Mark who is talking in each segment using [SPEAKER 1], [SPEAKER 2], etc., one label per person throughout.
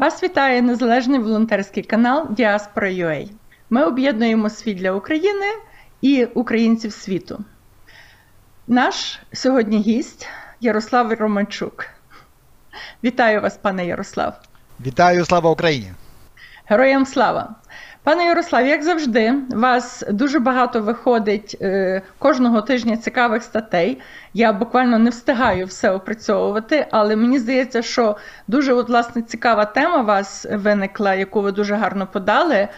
[SPEAKER 1] Вас вітає незалежний волонтерський канал Діаспора.UA. Ми об'єднуємо світ для України і українців світу. Наш сьогодні гість Ярослав Романчук. Вітаю вас, пане Ярослав.
[SPEAKER 2] Вітаю слава Україні!
[SPEAKER 1] Героям слава! Пане Ярослав, як завжди, вас дуже багато виходить е, кожного тижня цікавих статей. Я буквально не встигаю все опрацьовувати, але мені здається, що дуже от, власне цікава тема вас виникла, яку ви дуже гарно подали.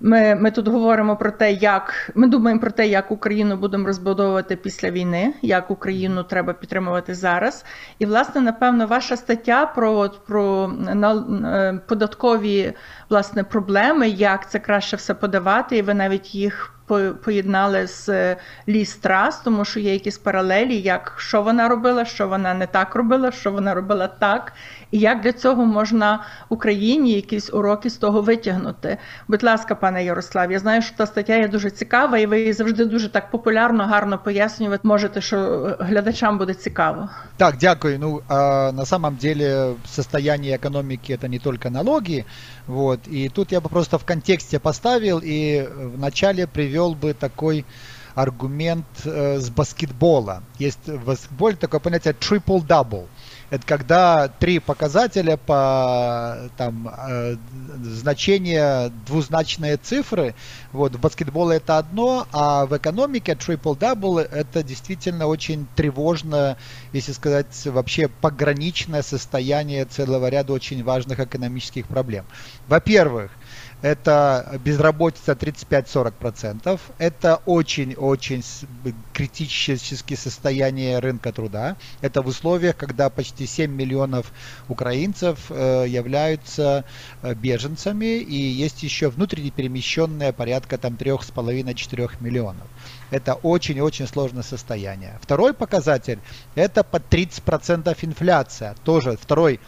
[SPEAKER 1] Ми ми тут говоримо про те, як ми думаємо про те, як Україну будемо розбудовувати після війни, як Україну треба підтримувати зараз. І власне, напевно, ваша стаття про про на, е, податкові власне проблеми, як це краще все подавати, і ви навіть їх поєднали з е, ліс трас, тому що є якісь паралелі, як що вона робила, що вона не так робила, що вона робила так, і як для цього можна Україні якісь уроки з того витягнути. Будь ласка, пане Ярослав, я знаю, що та стаття є дуже цікава, і ви завжди дуже так популярно, гарно пояснювати. Можете, що е, глядачам буде цікаво.
[SPEAKER 2] Так, дякую. Ну а, на самом деле состояние економіки це не только налоги, вот. И тут я бы просто в контексті поставив і в началі привел привел бы такой аргумент э, с баскетбола. Есть в баскетболе такое понятие triple-double. Это когда три показателя по там, э, значение двузначные цифры. Вот, в баскетболе это одно, а в экономике triple-double это действительно очень тревожно, если сказать, вообще пограничное состояние целого ряда очень важных экономических проблем. Во-первых, это безработица 35-40%, это очень-очень критическое состояние рынка труда. Это в условиях, когда почти 7 миллионов украинцев э, являются э, беженцами, и есть еще внутренне перемещенные порядка там 3,5-4 миллионов. Это очень-очень сложное состояние. Второй показатель – это по 30% инфляция, тоже второй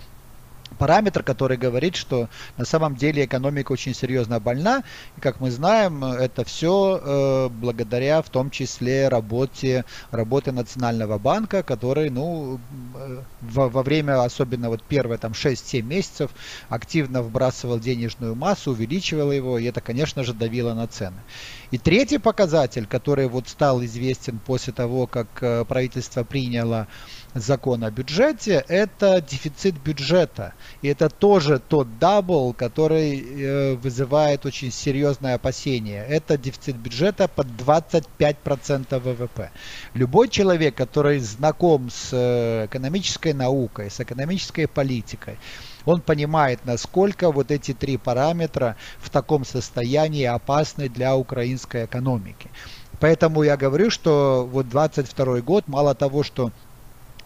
[SPEAKER 2] параметр, который говорит, что на самом деле экономика очень серьезно больна. И как мы знаем, это все э, благодаря в том числе работе, работы Национального банка, который ну, э, во, во время, особенно вот первые там 6-7 месяцев, активно вбрасывал денежную массу, увеличивал его, и это, конечно же, давило на цены. И третий показатель, который вот стал известен после того, как э, правительство приняло закона о бюджете, это дефицит бюджета. И это тоже тот дабл, который э, вызывает очень серьезное опасение. Это дефицит бюджета под 25% ВВП. Любой человек, который знаком с э, экономической наукой, с экономической политикой, он понимает, насколько вот эти три параметра в таком состоянии опасны для украинской экономики. Поэтому я говорю, что вот 22 год, мало того, что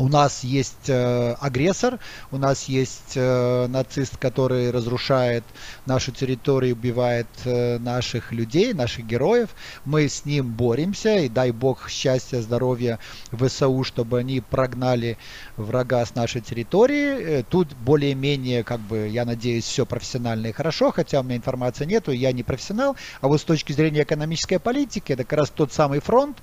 [SPEAKER 2] у нас есть э, агрессор, у нас есть э, нацист, который разрушает нашу территорию, убивает э, наших людей, наших героев. Мы с ним боремся, и дай бог счастья, здоровья ВСУ, чтобы они прогнали врага с нашей территории. Э, тут более-менее, как бы, я надеюсь, все профессионально и хорошо, хотя у меня информации нету, я не профессионал. А вот с точки зрения экономической политики, это как раз тот самый фронт,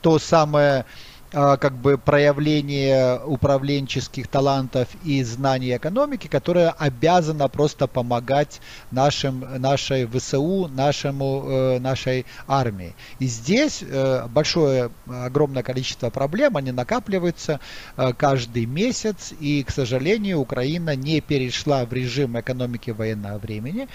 [SPEAKER 2] то самое а, как бы проявление управленческих талантов и знаний экономики, которая обязана просто помогать нашим, нашей ВСУ, нашему, э, нашей армии. И здесь э, большое, огромное количество проблем, они накапливаются э, каждый месяц, и, к сожалению, Украина не перешла в режим экономики военного времени.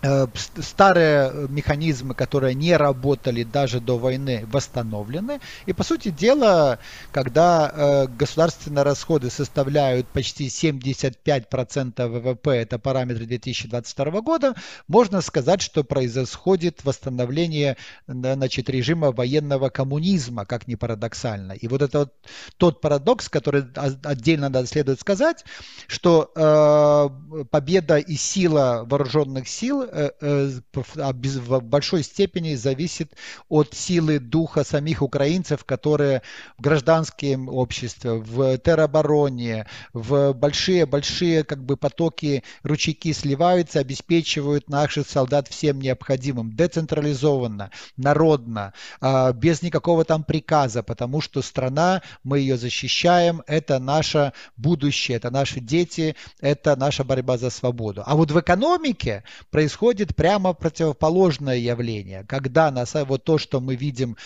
[SPEAKER 2] Э, старые механизмы, которые не работали даже до войны, восстановлены. И, по сути дела, когда э, государственные расходы составляют почти 75% ВВП, это параметры 2022 года, можно сказать, что происходит восстановление значит, режима военного коммунизма, как ни парадоксально. И вот это вот тот парадокс, который а-, отдельно надо следует сказать, что э, победа и сила вооруженных сил Э, э, а, в большой степени зависит от силы духа самих украинцев, которые в гражданском обществе, в теробороне, в большие-большие как бы потоки, ручейки сливаются, обеспечивают наших солдат всем необходимым, децентрализованно, народно, а, без никакого там приказа, потому что страна, мы ее защищаем, это наше будущее, это наши дети, это наша борьба за свободу. А вот в экономике происходит происходит прямо противоположное явление, когда нас, вот то, что мы видим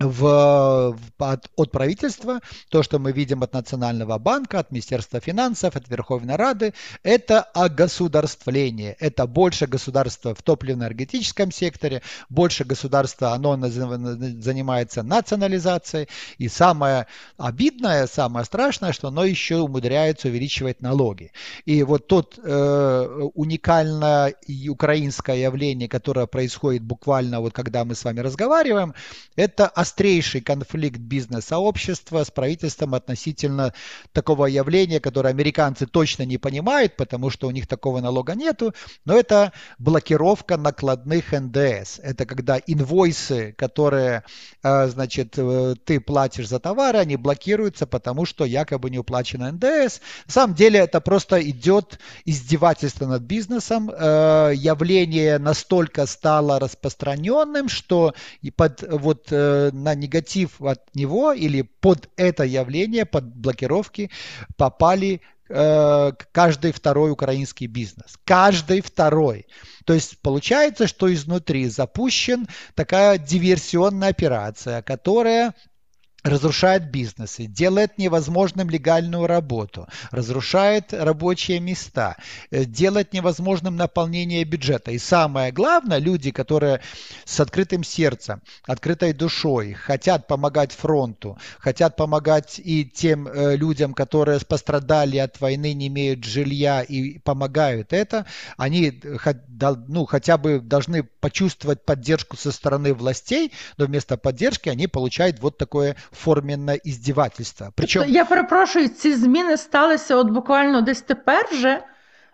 [SPEAKER 2] в, от, от правительства, то, что мы видим от Национального банка, от Министерства финансов, от Верховной Рады, это о огосударствление. Это больше государства в топливно-энергетическом секторе, больше государства, оно занимается национализацией. И самое обидное, самое страшное, что оно еще умудряется увеличивать налоги. И вот тот э, уникальное украинское явление, которое происходит буквально вот когда мы с вами разговариваем, это острейший конфликт бизнес-сообщества с правительством относительно такого явления, которое американцы точно не понимают, потому что у них такого налога нету, но это блокировка накладных НДС. Это когда инвойсы, которые, э, значит, э, ты платишь за товары, они блокируются, потому что якобы не уплачен НДС. На самом деле это просто идет издевательство над бизнесом. Э, явление настолько стало распространенным, что и под вот на негатив от него или под это явление, под блокировки попали э, каждый второй украинский бизнес. Каждый второй. То есть получается, что изнутри запущен такая диверсионная операция, которая разрушает бизнесы, делает невозможным легальную работу, разрушает рабочие места, э, делает невозможным наполнение бюджета. И самое главное, люди, которые с открытым сердцем, открытой душой, хотят помогать фронту, хотят помогать и тем э, людям, которые пострадали от войны, не имеют жилья и помогают это, они ну, хотя бы должны почувствовать поддержку со стороны властей, но вместо поддержки они получают вот такое форменне іздівательство. Причому...
[SPEAKER 1] Я перепрошую, ці зміни сталися от буквально десь тепер же.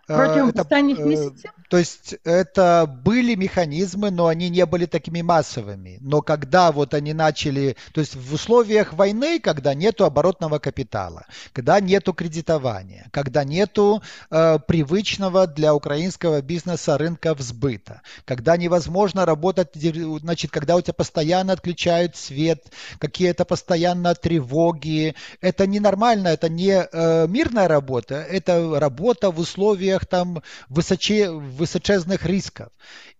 [SPEAKER 1] Противопостояние э, это, э, месяцев?
[SPEAKER 2] То есть это были механизмы, но они не были такими массовыми. Но когда вот они начали, то есть в условиях войны, когда нету оборотного капитала, когда нету кредитования, когда нету э, привычного для украинского бизнеса рынка взбыта, когда невозможно работать, значит, когда у тебя постоянно отключают свет, какие-то постоянно тревоги, это ненормально, это не э, мирная работа, это работа в условиях условиях там высоче, высочезных рисков.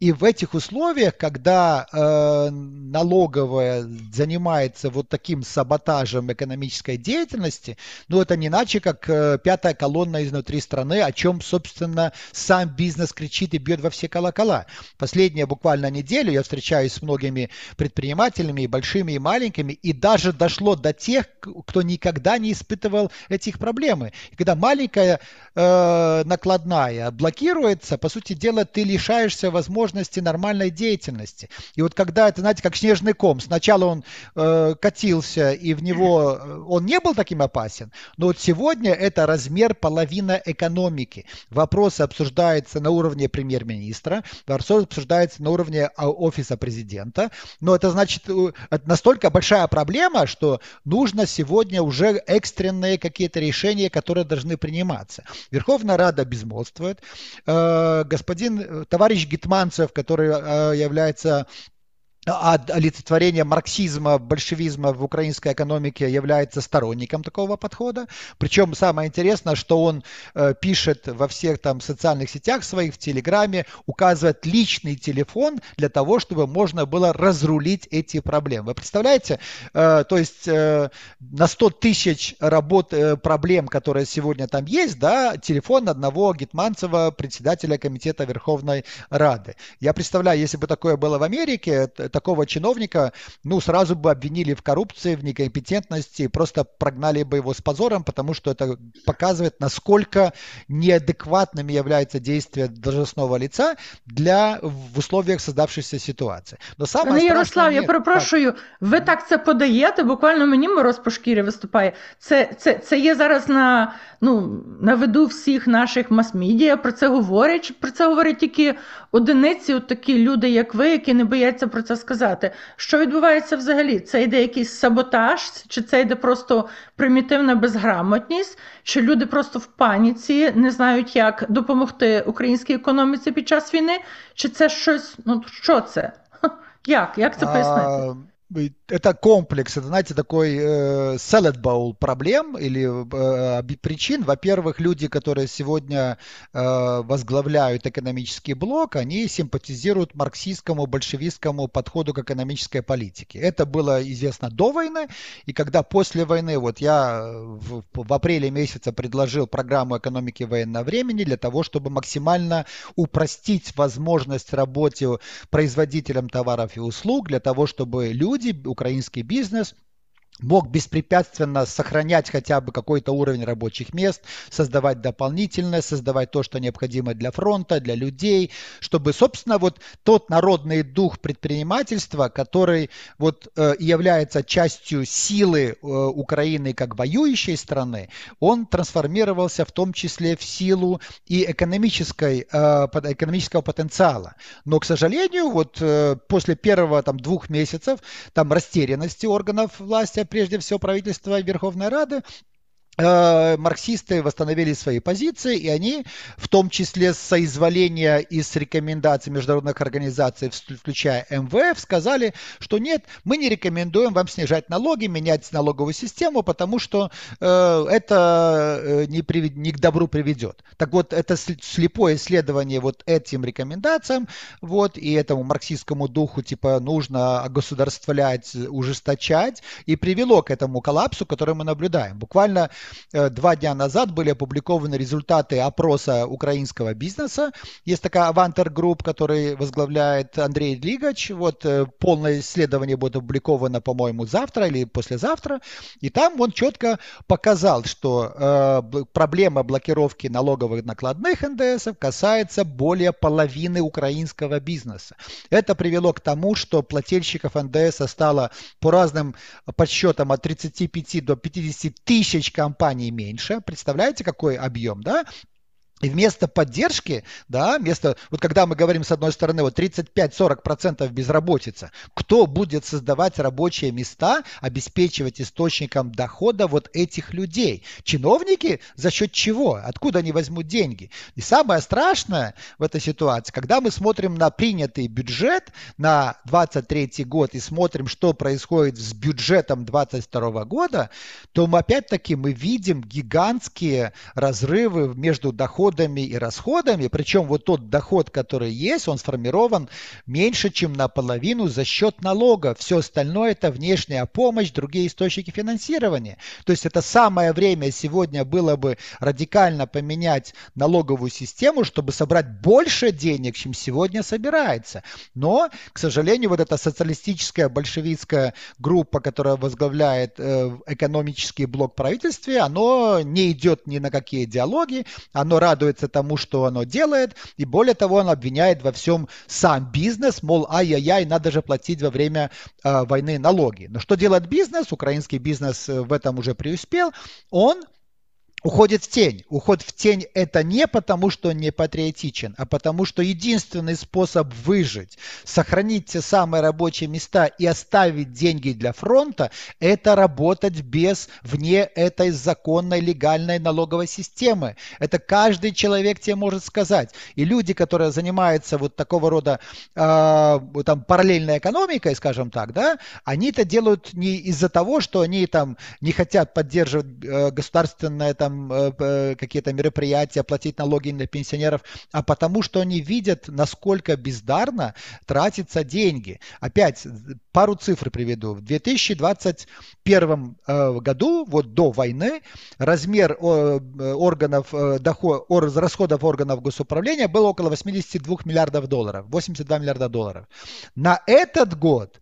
[SPEAKER 2] И в этих условиях, когда э, налоговая занимается вот таким саботажем экономической деятельности, ну это не иначе, как э, пятая колонна изнутри страны, о чем, собственно, сам бизнес кричит и бьет во все колокола. Последняя буквально неделю я встречаюсь с многими предпринимателями, и большими, и маленькими, и даже дошло до тех, кто никогда не испытывал этих проблем. когда маленькая э, наклад, складная блокируется, по сути дела, ты лишаешься возможности нормальной деятельности. И вот когда это, знаете, как снежный ком, сначала он э, катился, и в него э, он не был таким опасен, но вот сегодня это размер половина экономики. Вопрос обсуждается на уровне премьер-министра, вопрос обсуждается на уровне а, офиса президента, но это значит это настолько большая проблема, что нужно сегодня уже экстренные какие-то решения, которые должны приниматься. Верховная Рада без господствует. Э, господин, э, товарищ Гетманцев, который э, является а олицетворение марксизма, большевизма в украинской экономике является сторонником такого подхода. Причем самое интересное, что он э, пишет во всех там социальных сетях своих, в Телеграме, указывает личный телефон для того, чтобы можно было разрулить эти проблемы. Вы представляете? Э, то есть э, на 100 тысяч работ, э, проблем, которые сегодня там есть, да, телефон одного Гетманцева, председателя комитета Верховной Рады. Я представляю, если бы такое было в Америке, такого чиновника, ну, сразу бы обвинили в коррупции, в некомпетентности, просто прогнали бы его с позором, потому что это показывает, насколько неадекватными являются действия
[SPEAKER 1] должностного лица для в условиях создавшейся ситуации. Но саме Пане Ярослав, я перепрошую, так. ви так это подаете, Буквально мне мороз по шкірі виступає. это це, це є зараз на ну на виду всех наших мас-мідіа. Про это говорят, Про это говорят тільки одиниці, от такі люди, як ви, які не бояться про це сказати, що відбувається взагалі? Це йде якийсь саботаж, чи це йде просто примітивна безграмотність, чи люди просто в паніці не знають, як допомогти українській економіці під час війни, чи це щось? Ну що це? Як? Як це пояснити?
[SPEAKER 2] это комплекс, это, знаете, такой э, salad bowl проблем или э, причин. Во-первых, люди, которые сегодня э, возглавляют экономический блок, они симпатизируют марксистскому, большевистскому подходу к экономической политике. Это было известно до войны, и когда после войны, вот я в, в апреле месяца предложил программу экономики военного времени для того, чтобы максимально упростить возможность работе производителям товаров и услуг, для того, чтобы люди Украинский бизнес – мог беспрепятственно сохранять хотя бы какой-то уровень рабочих мест, создавать дополнительное, создавать то, что необходимо для фронта, для людей, чтобы, собственно, вот тот народный дух предпринимательства, который вот э, является частью силы э, Украины как воюющей страны, он трансформировался в том числе в силу и экономической, э, экономического потенциала. Но, к сожалению, вот э, после первого там двух месяцев там растерянности органов власти прежде всего правительство и Верховной Рады, Э, марксисты восстановили свои позиции, и они, в том числе с соизволения и с рекомендаций международных организаций, включая МВФ, сказали, что нет, мы не рекомендуем вам снижать налоги, менять налоговую систему, потому что э, это э, не, прив... не к добру приведет. Так вот, это слепое исследование вот этим рекомендациям, вот, и этому марксистскому духу, типа, нужно государствлять, ужесточать, и привело к этому коллапсу, который мы наблюдаем. Буквально Э, два дня назад были опубликованы результаты опроса украинского бизнеса. Есть такая Avanter Group, который возглавляет Андрей Лигач. Вот э, полное исследование будет опубликовано, по-моему, завтра или послезавтра. И там он четко показал, что э, проблема блокировки налоговых накладных НДС касается более половины украинского бизнеса. Это привело к тому, что плательщиков НДС стало по разным подсчетам от 35 до 50 тысяч компаний Компании меньше, представляете, какой объем, да, и вместо поддержки, да, вместо, вот когда мы говорим с одной стороны, вот 35-40% безработица, кто будет создавать рабочие места, обеспечивать источником дохода вот этих людей? Чиновники за счет чего? Откуда они возьмут деньги? И самое страшное в этой ситуации, когда мы смотрим на принятый бюджет на 23 год и смотрим, что происходит с бюджетом 22 года, то мы опять-таки мы видим гигантские разрывы между доходом доходами и расходами, причем вот тот доход, который есть, он сформирован меньше, чем наполовину за счет налога. Все остальное это внешняя помощь, другие источники финансирования. То есть это самое время сегодня было бы радикально поменять налоговую систему, чтобы собрать больше денег, чем сегодня собирается. Но, к сожалению, вот эта социалистическая большевистская группа, которая возглавляет э, экономический блок правительства, оно не идет ни на какие диалоги, оно рад радуется тому, что оно делает, и более того, он обвиняет во всем сам бизнес, мол, ай-яй-яй, надо же платить во время э, войны налоги. Но что делает бизнес? Украинский бизнес э, в этом уже преуспел. Он уходит в тень. Уход в тень – это не потому, что он не патриотичен, а потому, что единственный способ выжить, сохранить те самые рабочие места и оставить деньги для фронта – это работать без, вне этой законной, легальной налоговой системы. Это каждый человек тебе может сказать. И люди, которые занимаются вот такого рода э, там, параллельной экономикой, скажем так, да, они это делают не из-за того, что они там не хотят поддерживать э, государственное там там э, какие-то мероприятия, платить налоги на пенсионеров, а потому что они видят, насколько бездарно тратятся деньги. Опять э, пару цифр приведу. В 2021 э, году, вот до войны, размер органов доход, расходов органов госуправления был около 82 миллиардов долларов, 82 миллиарда долларов. На этот год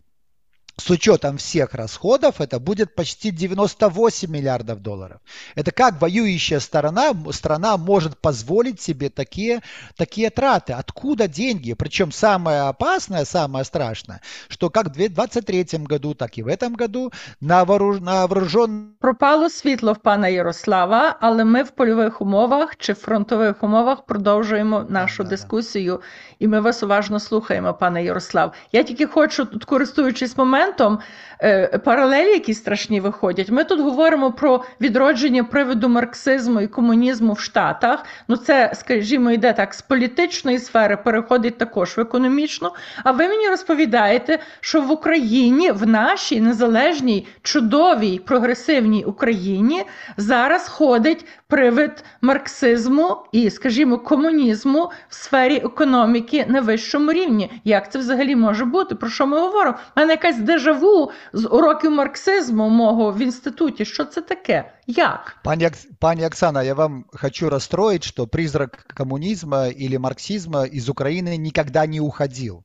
[SPEAKER 2] с учетом всех расходов это будет почти 98 миллиардов долларов. Это как воюющая сторона, страна может позволить себе такие, такие траты? Откуда деньги? Причем самое опасное, самое страшное, что как в
[SPEAKER 1] 2023 году, так и в этом году на, вооруж... на вооруженном... Пропало светло в пана Ярослава, але мы в полевых умовах чи фронтовых умовах продолжаем нашу да, дискусію, да. і ми вас уважно слухаємо, пана Ярослав. Я тільки хочу, тут, користуючись моментом, моментом е, паралелі, які страшні виходять. Ми тут говоримо про відродження приводу марксизму і комунізму в Штатах. Ну це, скажімо, йде так з політичної сфери, переходить також в економічну. А ви мені розповідаєте, що в Україні, в нашій незалежній чудовій прогресивній Україні зараз ходить привид марксизму і, скажімо, комунізму в сфері економіки на вищому рівні. Як це взагалі може бути? Про що ми говоримо? У мене якась дежаву з уроків марксизму мого в інституті? Що це таке? Як?
[SPEAKER 2] Пані, пані Оксана, я вам хочу расстроить, що призрак комунізму или марксизма из України ніколи не уходил.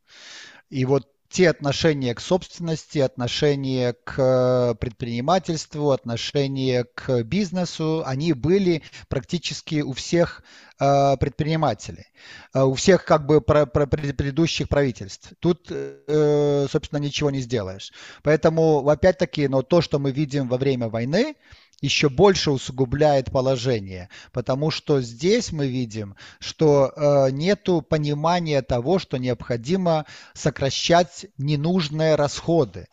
[SPEAKER 2] І от? те отношения к собственности, отношения к э, предпринимательству, отношения к бизнесу, они были практически у всех э, предпринимателей, э, у всех как бы предыдущих правительств. Тут, собственно, ничего не сделаешь. Поэтому, опять-таки, но то, что мы видим во время войны, еще больше усугубляет положение, потому что здесь мы видим, что э, нет понимания того, что необходимо сокращать ненужные расходы.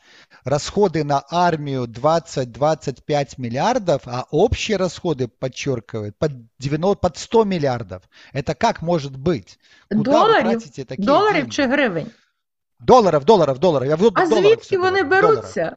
[SPEAKER 2] Расходы на армию 20-25 миллиардов, а общие расходы, подчеркивают под, 90, под 100 миллиардов. Это как может быть? Куда доларів, вы тратите такие
[SPEAKER 1] доларів деньги? чи гривень?
[SPEAKER 2] Доларів, доларів, доларів. Я а доларів звідки вони беруться? Доларів.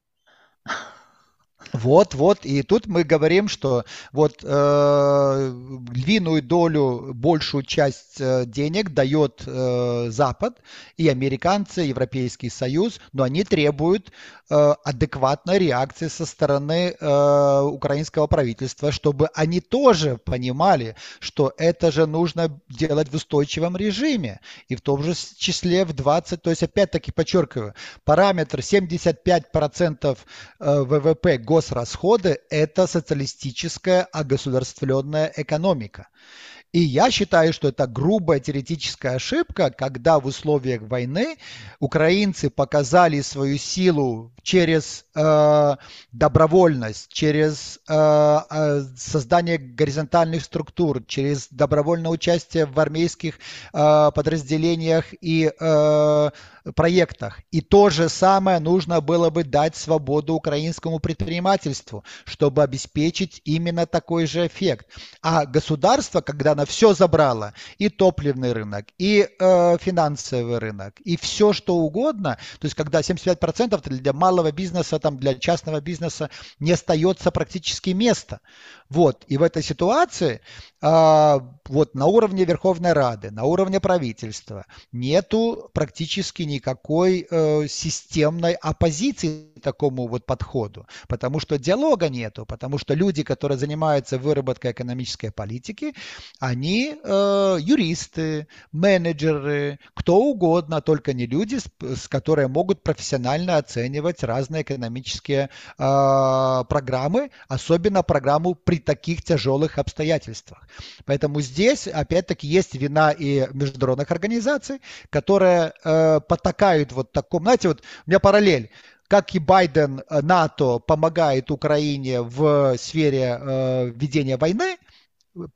[SPEAKER 2] Вот, вот, и тут мы говорим, что вот э, львиную долю, большую часть э, денег дает э, Запад и американцы, Европейский Союз, но они требуют э, адекватной реакции со стороны э, украинского правительства, чтобы они тоже понимали, что это же нужно делать в устойчивом режиме и в том же числе в 20, то есть опять-таки подчеркиваю, параметр 75% э, ВВП год госрасходы – это социалистическая огосударствленная а экономика. И я считаю, что это грубая теоретическая ошибка, когда в условиях войны украинцы показали свою силу через э, добровольность, через э, э создание горизонтальных структур, через добровольное участие в армейских э, подразделениях и э, проектах. И то же самое нужно было бы дать свободу украинскому предпринимательству, чтобы обеспечить именно такой же эффект. А государство, когда оно все забрало, и топливный рынок, и э, финансовый рынок, и все что угодно, то есть когда 75% для малого бизнеса, там, для частного бизнеса не остается практически места. Вот. И в этой ситуации э, вот на уровне Верховной Рады, на уровне правительства нету практически ни никакой э, системной оппозиции такому вот подходу, потому что диалога нету, потому что люди, которые занимаются выработкой экономической политики, они э, юристы, менеджеры, кто угодно, только не люди, с, с которые могут профессионально оценивать разные экономические э, программы, особенно программу при таких тяжелых обстоятельствах. Поэтому здесь, опять-таки, есть вина и международных организаций, которые э, потому потакают вот таком, знаете, вот у меня параллель, как и Байден, э, НАТО помогает Украине в сфере э, ведения войны,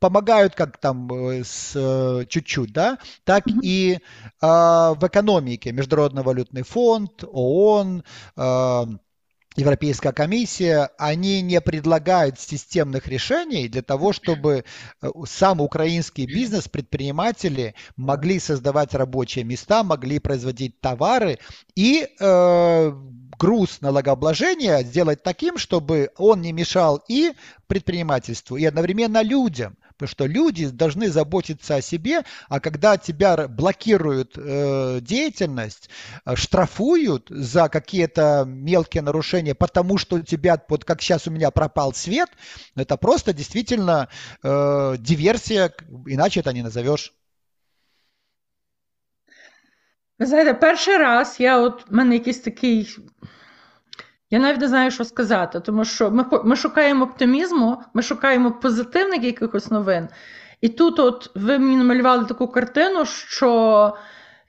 [SPEAKER 2] помогают как там э, с э, чуть-чуть, да, так и э, в экономике Международный валютный фонд, ООН, э, Европейская комиссия, они не предлагают системных решений для того, чтобы э, сам украинский бизнес, предприниматели могли создавать рабочие места, могли производить товары и э, груз налогообложения сделать таким, чтобы он не мешал и предпринимательству, и одновременно людям что люди должны заботиться о себе, а когда тебя блокируют э, деятельность, э, штрафуют за какие-то мелкие нарушения, потому что у тебя, вот как сейчас у меня пропал свет, ну, это просто действительно э, диверсия, иначе это не назовешь.
[SPEAKER 1] Ви знаєте, перший раз я вот в мене якийсь такие. Я навіть не знаю, що сказати, тому що ми ми шукаємо оптимізму, ми шукаємо позитивних якихось новин. І тут, от ви мені намалювали таку картину, що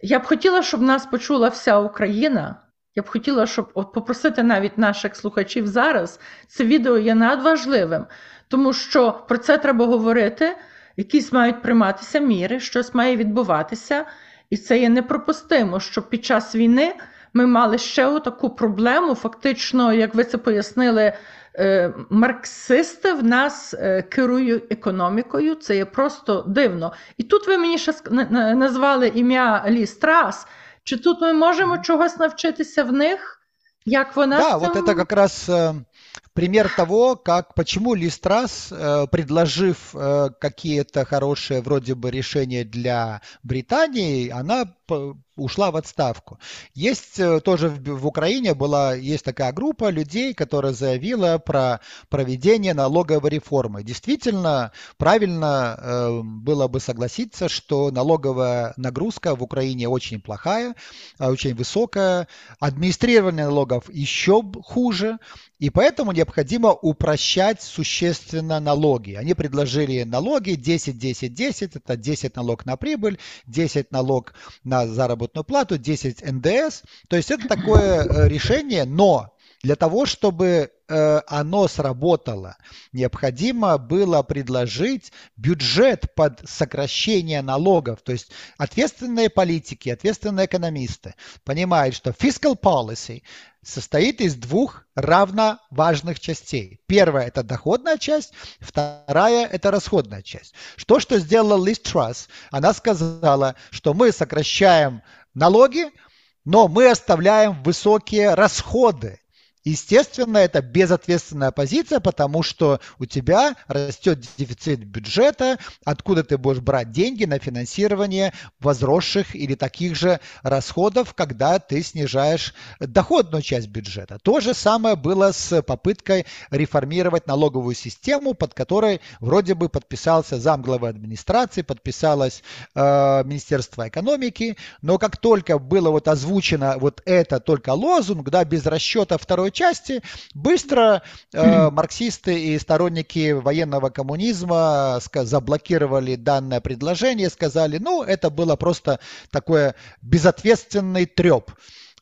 [SPEAKER 1] я б хотіла, щоб нас почула вся Україна. Я б хотіла, щоб от попросити навіть наших слухачів зараз. Це відео є надважливим, тому що про це треба говорити. Якісь мають прийматися міри, щось має відбуватися, і це є неприпустимо, щоб під час війни ми мали ще таку проблему. Фактично, як ви це пояснили, е, марксисти в нас е, керують економікою. Це є просто дивно. І тут ви мені ще назвали ім'я Лі Страс. Чи тут ми можемо чогось навчитися в них? Як вона да, цим... вот это
[SPEAKER 2] как пример того, как, почему Листрас, э, предложив э, какие-то хорошие вроде бы решения для Британии, она ушла в отставку. Есть э, тоже в, в Украине была есть такая группа людей, которая заявила про проведение налоговой реформы. Действительно, правильно э, было бы согласиться, что налоговая нагрузка в Украине очень плохая, очень высокая, администрирование налогов еще хуже, и поэтому не необходимо упрощать существенно налоги. Они предложили налоги 10, 10, 10. Это 10 налог на прибыль, 10 налог на заработную плату, 10 НДС. То есть это такое э, решение, но для того, чтобы Э, оно сработало, необходимо было предложить бюджет под сокращение налогов. То есть ответственные политики, ответственные экономисты понимают, что fiscal policy состоит из двух равноважных частей. Первая – это доходная часть, вторая – это расходная часть. Что, что сделала Лиз Трасс? Она сказала, что мы сокращаем налоги, но мы оставляем высокие расходы. Естественно, это безответственная позиция, потому что у тебя растет дефицит бюджета, откуда ты будешь брать деньги на финансирование возросших или таких же расходов, когда ты снижаешь доходную часть бюджета. То же самое было с попыткой реформировать налоговую систему, под которой вроде бы подписался зам главы администрации, подписалось э, Министерство экономики, но как только было вот озвучено вот это только лозунг, да, без расчета второй части, быстро э, марксисты и сторонники военного коммунизма заблокировали данное предложение, сказали, ну, это было просто такое безответственный треп.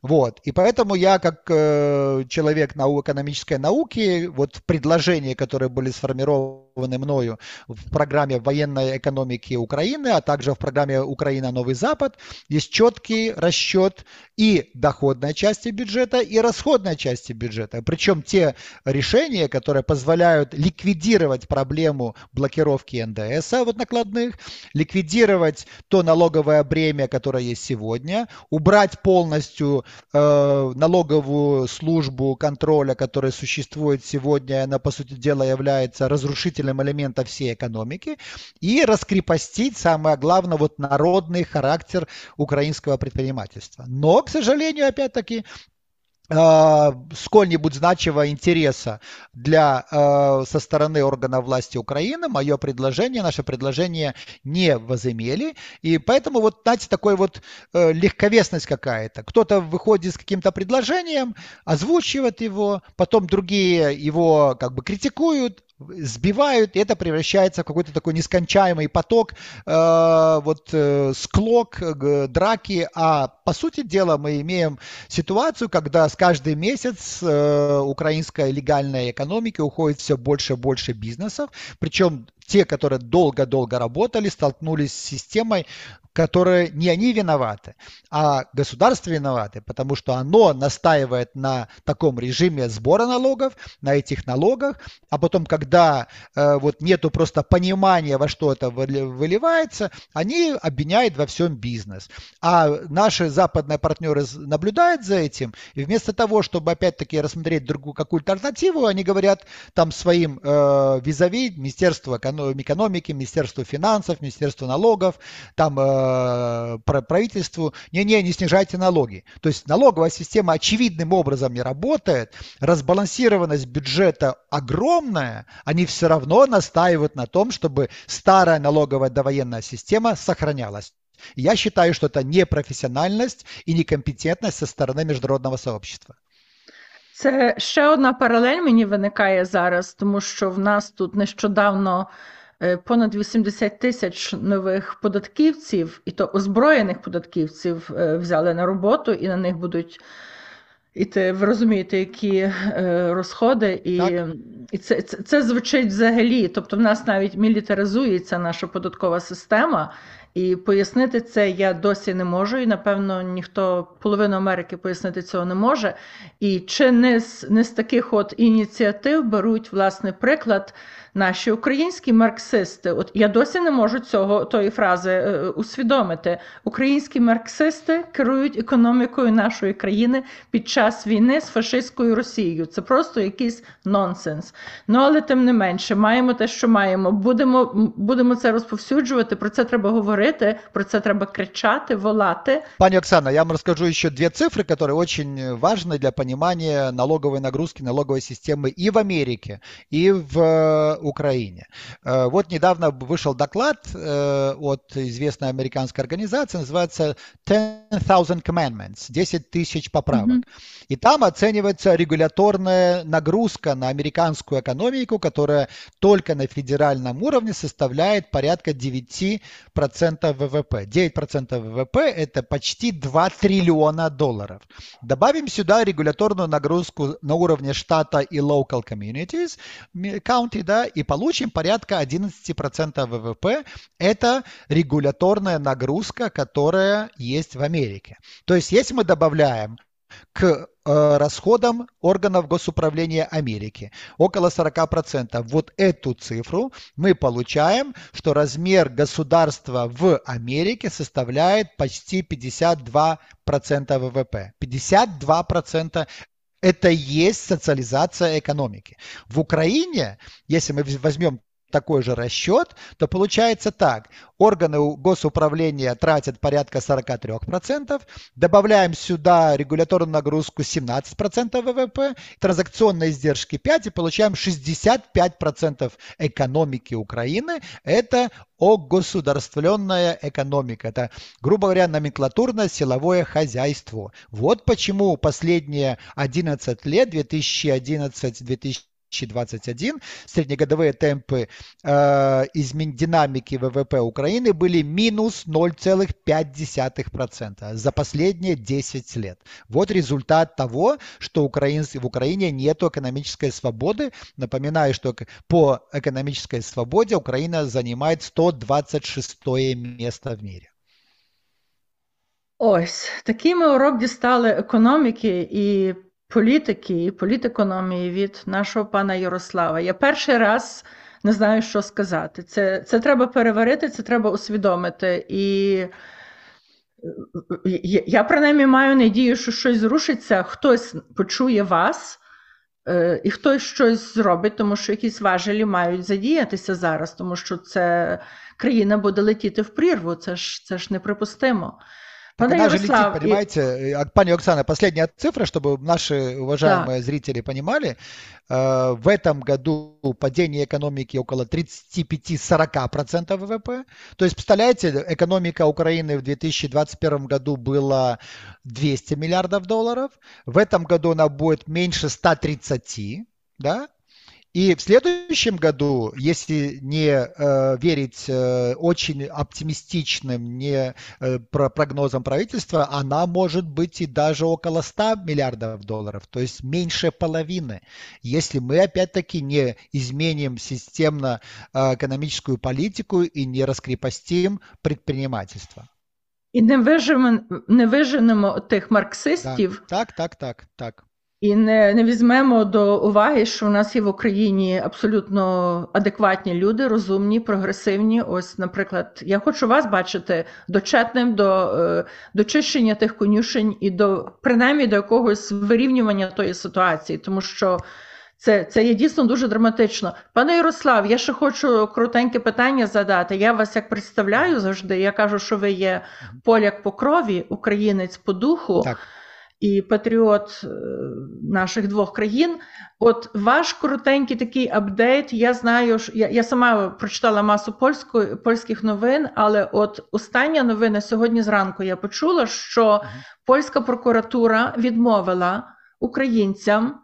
[SPEAKER 2] Вот. И поэтому я, как э, человек нау экономической науки, вот предложения, которые были сформированы опубликованы мною в программе военной экономики Украины, а также в программе «Украина. Новый Запад», есть четкий расчет и доходной части бюджета, и расходной части бюджета. Причем те решения, которые позволяют ликвидировать проблему блокировки НДС, вот накладных, ликвидировать то налоговое бремя, которое есть сегодня, убрать полностью э, налоговую службу контроля, которая существует сегодня, она, по сути дела, является разрушительной разрушительным элементом всей экономики и раскрепостить, самое главное, вот народный характер украинского предпринимательства. Но, к сожалению, опять-таки, э, сколь-нибудь значимого интереса для, э, со стороны органов власти Украины, мое предложение, наше предложение не возымели. И поэтому вот, знаете, такой вот э, легковесность какая-то. Кто-то выходит с каким-то предложением, озвучивает его, потом другие его как бы критикуют, сбивают, и это превращается в какой-то такой нескончаемый поток, э, вот э, склок, э, драки, а по сути дела мы имеем ситуацию, когда с каждый месяц э, украинской легальной экономики уходит все больше и больше бизнесов, причем те, которые долго-долго работали, столкнулись с системой, которое не они виноваты, а государство виноваты, потому что оно настаивает на таком режиме сбора налогов, на этих налогах, а потом, когда э, вот нету просто понимания, во что это выливается, они обвиняют во всем бизнес. А наши западные партнеры наблюдают за этим, и вместо того, чтобы опять-таки рассмотреть другую какую-то альтернативу, они говорят там своим э, визави Министерству экономики, Министерству финансов, Министерству налогов, там э, Э, правительству, не-не, не снижайте налоги. То есть налоговая система очевидным образом не работает, разбалансированность бюджета огромная, они все равно настаивают на том, чтобы старая налоговая довоенная система сохранялась. Я считаю, что это непрофессиональность и некомпетентность со стороны международного сообщества.
[SPEAKER 1] Это еще одна параллель, мне виникає сейчас, потому что в нас тут нещодавно Е, понад 80 тисяч нових податківців, і то озброєних податківців е, взяли на роботу, і на них будуть іти. Ви розумієте, які е, розходи, і і це, це це звучить взагалі. Тобто, в нас навіть мілітаризується наша податкова система. І пояснити це я досі не можу, і напевно ніхто половину Америки пояснити цього не може. І чи не з не з таких от ініціатив беруть власне приклад наші українські марксисти, от я досі не можу цього тої фрази е, усвідомити. Українські марксисти керують економікою нашої країни під час війни з фашистською Росією. Це просто якийсь нонсенс. Ну але тим не менше, маємо те, що маємо. Будемо будемо це розповсюджувати. Про це треба говорити, про це треба кричати, волати.
[SPEAKER 2] Пані Оксана, я вам розкажу ще дві цифри, які дуже важливі для розуміння налогової нагрузки налогової системи і в Америці, і в Украине. Э, вот недавно вышел доклад э, от известной американской организации, называется 10,000 Commandments, 10 тысяч поправок. Mm-hmm. И там оценивается регуляторная нагрузка на американскую экономику, которая только на федеральном уровне составляет порядка 9% ВВП. 9% ВВП – это почти 2 триллиона долларов. Добавим сюда регуляторную нагрузку на уровне штата и local communities, county, да, и получим порядка 11% ВВП. Это регуляторная нагрузка, которая есть в Америке. То есть если мы добавляем к э, расходам органов госуправления Америки. Около 40%. Вот эту цифру мы получаем, что размер государства в Америке составляет почти 52% ВВП. 52% это есть социализация экономики. В Украине, если мы возьмем такой же расчет, то получается так. Органы госуправления тратят порядка 43%, добавляем сюда регуляторную нагрузку 17% ВВП, транзакционные издержки 5 и получаем 65% экономики Украины. Это огосударственная экономика. Это, грубо говоря, номенклатурное силовое хозяйство. Вот почему последние 11 лет, 2011-2012, 2021 среднегодовые темпы э, измен динамики ВВП Украины были минус 0,5% за последние 10 лет. Вот результат того, что украинцы, в Украине нет экономической свободы. Напоминаю, что по экономической свободе Украина занимает 126 место в мире.
[SPEAKER 1] Ось такими урок дістали економіки і політики і політекономії від нашого пана Ярослава. Я перший раз не знаю, що сказати. Це, Це треба переварити, це треба усвідомити. І е, я принаймні маю надію, що щось зрушиться, хтось почує вас. Е, і хтось щось зробить, тому що якісь важелі мають задіятися зараз, тому що це країна буде летіти в прірву. Це ж це ж неприпустимо. Так она же летит, понимаете,
[SPEAKER 2] и... пани Оксана, последняя цифра, чтобы наши уважаемые да. зрители понимали, э, в этом году падение экономики около 35-40% ВВП. То есть, представляете, экономика Украины в 2021 году была 200 миллиардов долларов, в этом году она будет меньше 130, да, и в следующем году, если не э, верить э, очень оптимистичным не, э, про прогнозам правительства, она может быть и даже около 100 миллиардов долларов, то есть меньше половины. Если мы опять-таки не изменим системно э, экономическую политику и не раскрепостим предпринимательство.
[SPEAKER 1] И не виженемо тех марксистов. Так, так, так, так. так. І не не візьмемо до уваги, що в нас є в Україні абсолютно адекватні люди, розумні, прогресивні. Ось, наприклад, я хочу вас бачити дочетним до е, до чищення тих конюшень і до принаймні до якогось вирівнювання тої ситуації, тому що це це є дійсно дуже драматично. Пане Ярослав, я ще хочу крутеньке питання задати. Я вас як представляю завжди. Я кажу, що ви є поляк по крові, українець по духу. Так і патріот е, наших двох країн. От ваш коротенький такий апдейт. Я знаю, що я, я сама прочитала масу польської польських новин, але от остання новина сьогодні зранку я почула, що польська прокуратура відмовила українцям.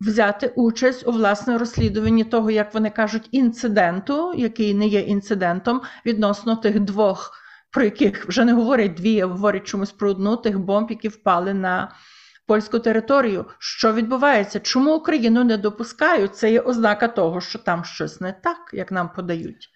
[SPEAKER 1] Взяти участь у власне розслідуванні того, як вони кажуть, інциденту, який не є інцидентом, відносно тих двох про яких вже не говорять дві, а говорять чомусь про одну тих бомб, які впали на польську територію. Що відбувається? Чому Україну не допускають? Це є ознака того, що там щось не так, як нам подають.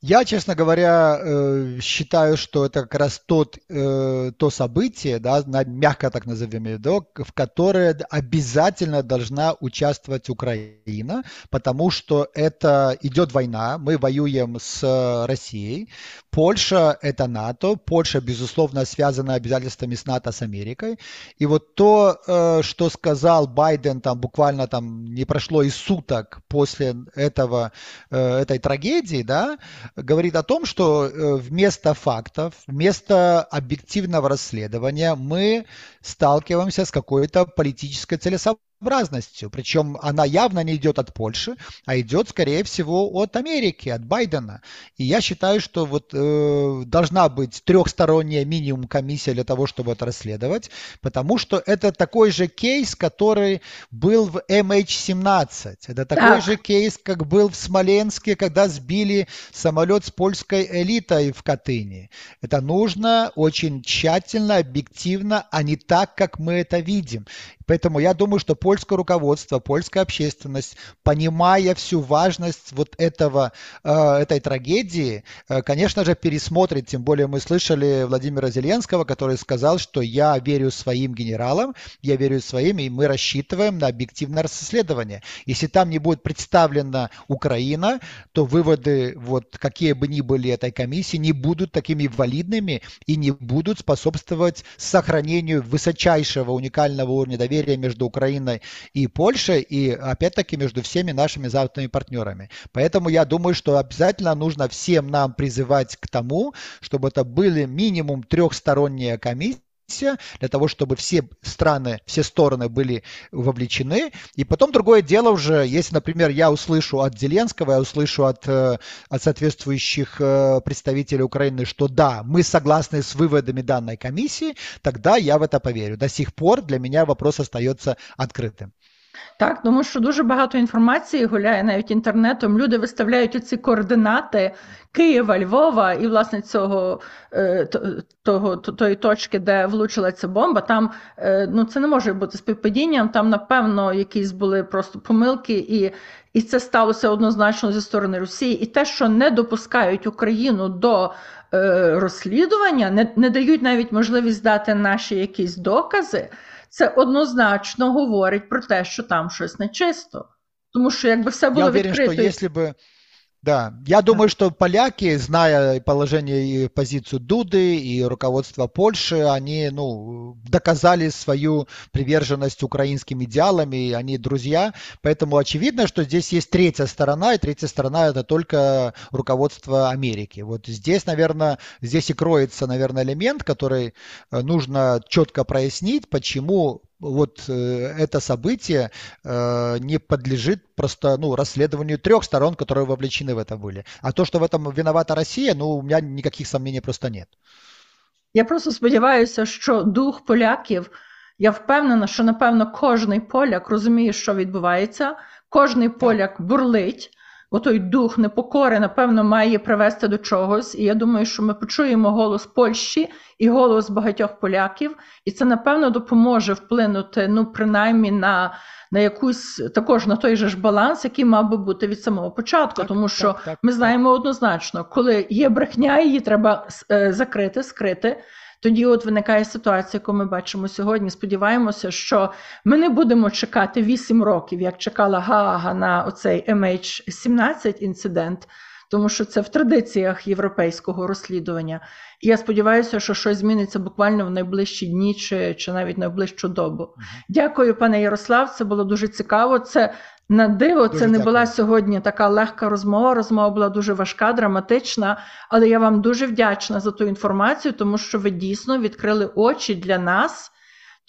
[SPEAKER 2] Я, честно говоря, э, считаю, что это как раз тот, э, то событие, да, мягко так назовем его, в которое обязательно должна участвовать Украина, потому что это идет война, мы воюем с э, Россией, Польша – это НАТО, Польша, безусловно, связана обязательствами с НАТО, с Америкой, и вот то, что сказал Байден там буквально там не прошло и суток после этого, этой трагедии, да, говорит о том, что э, вместо фактов, вместо объективного расследования мы сталкиваемся с какой-то политической целесообразностью разностью. Причем она явно не идет от Польши, а идет, скорее всего, от Америки, от Байдена. И я считаю, что вот э, должна быть трехсторонняя минимум комиссия для того, чтобы это расследовать, потому что это такой же кейс, который был в MH17. Эм это такой так. же кейс, как был в Смоленске, когда сбили самолет с польской элитой в Катыни. Это нужно очень тщательно, объективно, а не так, как мы это видим. Поэтому я думаю, что польское руководство, польская общественность, понимая всю важность вот этого, э, этой трагедии, э, конечно же, пересмотрит, тем более мы слышали Владимира Зеленского, который сказал, что я верю своим генералам, я верю своим, и мы рассчитываем на объективное расследование. Если там не будет представлена Украина, то выводы, вот какие бы ни были этой комиссии, не будут такими валидными и не будут способствовать сохранению высочайшего уникального уровня доверия между Украиной и Польша, и опять-таки между всеми нашими западными партнерами. Поэтому я думаю, что обязательно нужно всем нам призывать к тому, чтобы это были минимум трехсторонние комиссии для того, чтобы все страны, все стороны были вовлечены. И потом другое дело уже, если, например, я услышу от Зеленского, я услышу от, э, от соответствующих э, представителей Украины, что да, мы согласны с выводами данной комиссии, тогда я в это поверю. До сих пор для меня вопрос остается открытым.
[SPEAKER 1] Так, тому що дуже багато інформації гуляє навіть інтернетом. Люди виставляють оці координати Києва, Львова і власне цього е, того, тої точки, де влучила ця бомба. Там е, ну це не може бути співпадінням. Там, напевно, якісь були просто помилки, і і це сталося однозначно зі сторони Росії. І те, що не допускають Україну до е, розслідування, не, не дають навіть можливість дати наші якісь докази. це однозначно говорить про те, що там щось нечисто. Тому що якби все було Я уверен, відкрито... що
[SPEAKER 2] якщо да, я думаю, что поляки, зная положение и позицию Дуды и руководство Польши, они ну, доказали свою приверженность украинским идеалам, и они друзья. Поэтому очевидно, что здесь есть третья сторона, и третья сторона это только руководство Америки. Вот здесь, наверное, здесь и кроется, наверное, элемент, который э, нужно четко прояснить, почему вот э, это событие э, не подлежит просто ну, расследованию трех сторон, которые вовлечены в это
[SPEAKER 1] были. А то, что в этом виновата Россия, ну, у меня никаких сомнений просто нет. Я просто сподіваюся, що дух поляків, я впевнена, що напевно кожний поляк розуміє, що відбувається, кожний поляк бурлить. отой дух непокори, напевно, має привести до чогось. І я думаю, що ми почуємо голос Польщі і голос багатьох поляків, і це напевно допоможе вплинути, ну принаймні, на на якусь також на той же ж баланс, який мав би бути від самого початку. Так, Тому що так, так, ми знаємо однозначно, коли є брехня, її треба е, закрити, скрити. Тоді от виникає ситуація, яку ми бачимо сьогодні. Сподіваємося, що ми не будемо чекати 8 років, як чекала Гаага на оцей MH17 інцидент тому що це в традиціях європейського розслідування. І я сподіваюся, що щось зміниться буквально в найближчі дні чи чи навіть найближчу добу. Mm Дякую, пане Ярослав. Це було дуже цікаво. Це на диво, дуже це не дякую. була сьогодні така легка розмова. Розмова була дуже важка, драматична. Але я вам дуже вдячна за ту інформацію, тому що ви дійсно відкрили очі для нас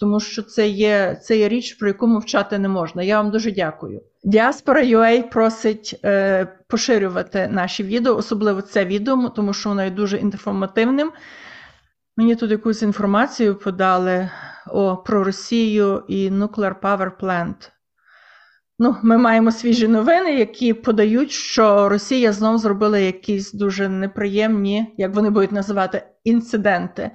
[SPEAKER 1] тому що це є це є річ, про яку мовчати не можна. Я вам дуже дякую. Діаспора UA просить е, поширювати наші відео, особливо це відео, тому що воно є дуже інформативним. Мені тут якусь інформацію подали о, про Росію і Nuclear Power Plant. Ну, ми маємо свіжі новини, які подають, що Росія знов зробила якісь дуже неприємні, як вони будуть називати, інциденти.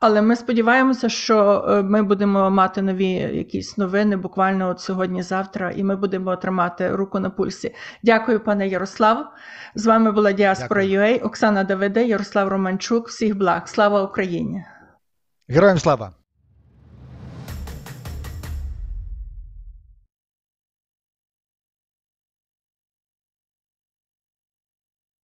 [SPEAKER 1] Але ми сподіваємося, що е, ми будемо мати нові якісь новини буквально от сьогодні-завтра, і ми будемо тримати руку на пульсі. Дякую, пане Ярослав. З вами була Діаспора UA, Оксана Давиде, Ярослав Романчук. Всіх благ. Слава Україні!
[SPEAKER 2] Героям слава!